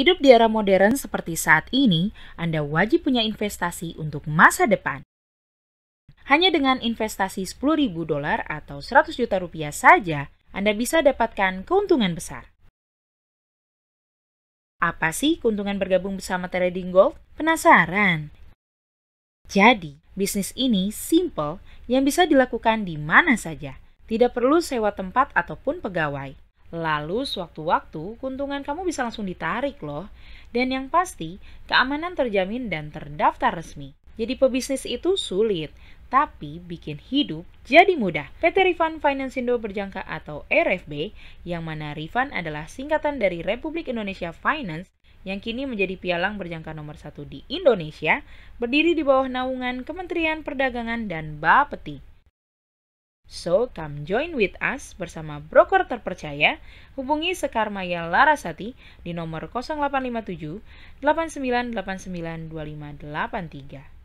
Hidup di era modern seperti saat ini, Anda wajib punya investasi untuk masa depan. Hanya dengan investasi 10.000 dolar atau 100 juta rupiah saja, Anda bisa dapatkan keuntungan besar. Apa sih keuntungan bergabung bersama Trading Gold? Penasaran? Jadi, bisnis ini simple yang bisa dilakukan di mana saja. Tidak perlu sewa tempat ataupun pegawai. Lalu sewaktu-waktu keuntungan kamu bisa langsung ditarik loh. Dan yang pasti, keamanan terjamin dan terdaftar resmi. Jadi pebisnis itu sulit, tapi bikin hidup jadi mudah. PT Rifan Finance Indo Berjangka atau RFB, yang mana Rifan adalah singkatan dari Republik Indonesia Finance, yang kini menjadi pialang berjangka nomor satu di Indonesia, berdiri di bawah naungan Kementerian Perdagangan dan Bapeti. So, come join with us bersama broker terpercaya. Hubungi Sekarmaya Larasati di nomor 0857 8989 2583.